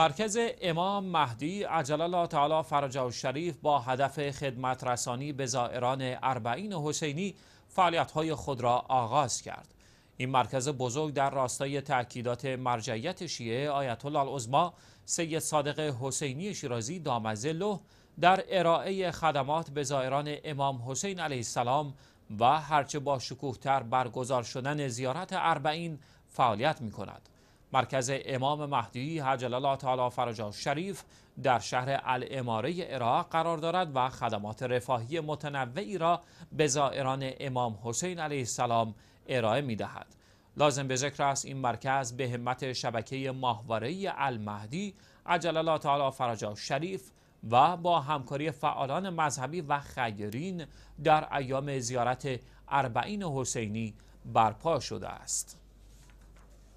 مرکز امام مهدی عجل الله تعالی فرجه و شریف با هدف خدمت رسانی به زائران اربعین حسینی فعالیت های خود را آغاز کرد. این مرکز بزرگ در راستای تأکیدات مرجعیت شیعه آیت الله العظما سید صادق حسینی شیرازی دامزه در ارائه خدمات به زائران امام حسین علیه السلام و هرچه با شکوه تر برگزار شدن زیارت اربعین فعالیت می کند. مرکز امام مهدی حجل تعالی فرجا شریف در شهر الاماره عراق قرار دارد و خدمات رفاهی متنوعی را به زائران امام حسین علیه السلام ارائه می دهد. لازم به ذکر است این مرکز به همت شبکه ماهواره المهدی عجل الله تعالی فرجا شریف و با همکاری فعالان مذهبی و خیرین در ایام زیارت اربعین حسینی برپا شده است.